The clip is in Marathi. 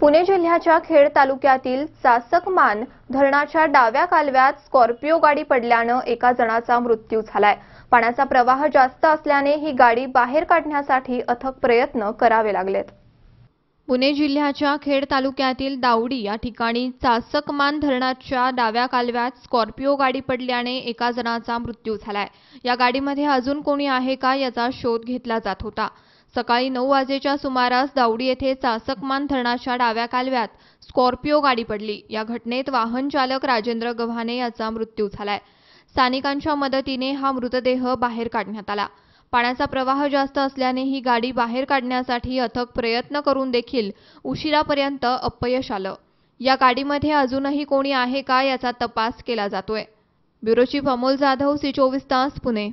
पुणे जिल्ह्याच्या खेड तालुक्यातील चासकमान धरणाच्या डाव्या कालव्यात स्कॉर्पिओ गाडी पडल्यानं एका जणाचा मृत्यू झालाय पाण्याचा प्रवाह जास्त असल्याने ही गाडी बाहेर काढण्यासाठी अथक प्रयत्न करावे लागलेत पुणे जिल्ह्याच्या खेड तालुक्यातील दावडी या ठिकाणी चासकमान धरणाच्या डाव्या कालव्यात स्कॉर्पिओ गाडी पडल्याने एका जणाचा मृत्यू झालाय या गाडीमध्ये अजून कोणी आहे का याचा शोध घेतला जात होता सकाळी नऊ वाजेच्या सुमारास दावडी येथे चासकमान धरणाच्या डाव्या कालव्यात स्कॉर्पिओ गाडी पडली या घटनेत वाहन चालक राजेंद्र गव्हाणे याचा मृत्यू झालाय स्थानिकांच्या मदतीने हा मृतदेह बाहेर काढण्यात आला पाण्याचा प्रवाह जास्त असल्याने ही गाडी बाहेर काढण्यासाठी अथक प्रयत्न करून देखील उशिरापर्यंत अपयश आलं या गाडीमध्ये अजूनही कोणी आहे का याचा तपास केला जातोय ब्युरो अमोल जाधव सी चोवीस तास पुणे